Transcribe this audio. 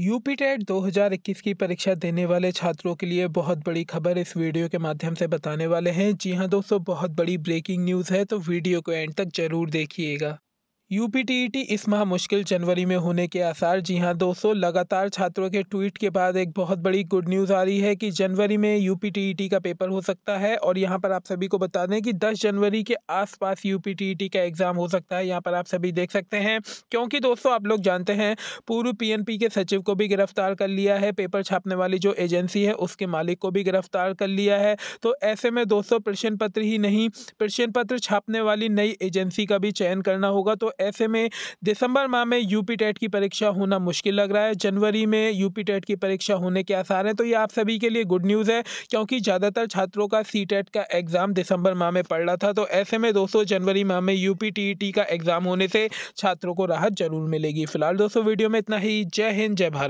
UP TET 2021 की परीक्षा देने वाले छात्रों के लिए बहुत बड़ी खबर इस वीडियो के माध्यम से बताने वाले हैं जी हाँ दोस्तों बहुत बड़ी ब्रेकिंग न्यूज़ है तो वीडियो को एंड तक जरूर देखिएगा यूपीटीईटी e इस माह मुश्किल जनवरी में होने के आसार जी हां दोस्तों लगातार छात्रों के ट्वीट के बाद एक बहुत बड़ी गुड न्यूज़ आ रही है कि जनवरी में यूपीटीईटी e का पेपर हो सकता है और यहां पर आप सभी को बता दें कि 10 जनवरी के आसपास यूपीटीईटी e का एग्ज़ाम हो सकता है यहां पर आप सभी देख सकते हैं क्योंकि दोस्तों आप लोग जानते हैं पूर्व पी के सचिव को भी गिरफ्तार कर लिया है पेपर छापने वाली जो एजेंसी है उसके मालिक को भी गिरफ्तार कर लिया है तो ऐसे में दोस्तों प्रश्न पत्र ही नहीं प्रश्न पत्र छापने वाली नई एजेंसी का भी चयन करना होगा तो ऐसे में दिसंबर माह में यूपी टेट की परीक्षा होना मुश्किल लग रहा है जनवरी में यूपी टेट की परीक्षा होने के आसार हैं तो ये आप सभी के लिए गुड न्यूज़ है क्योंकि ज़्यादातर छात्रों का सी टेट का एग्ज़ाम दिसंबर माह में पड़ रहा था तो ऐसे में दोस्तों जनवरी माह में यूपी टी का एग्ज़ाम होने से छात्रों को राहत जरूर मिलेगी फिलहाल दोस्तों वीडियो में इतना ही जय हिंद जय भारत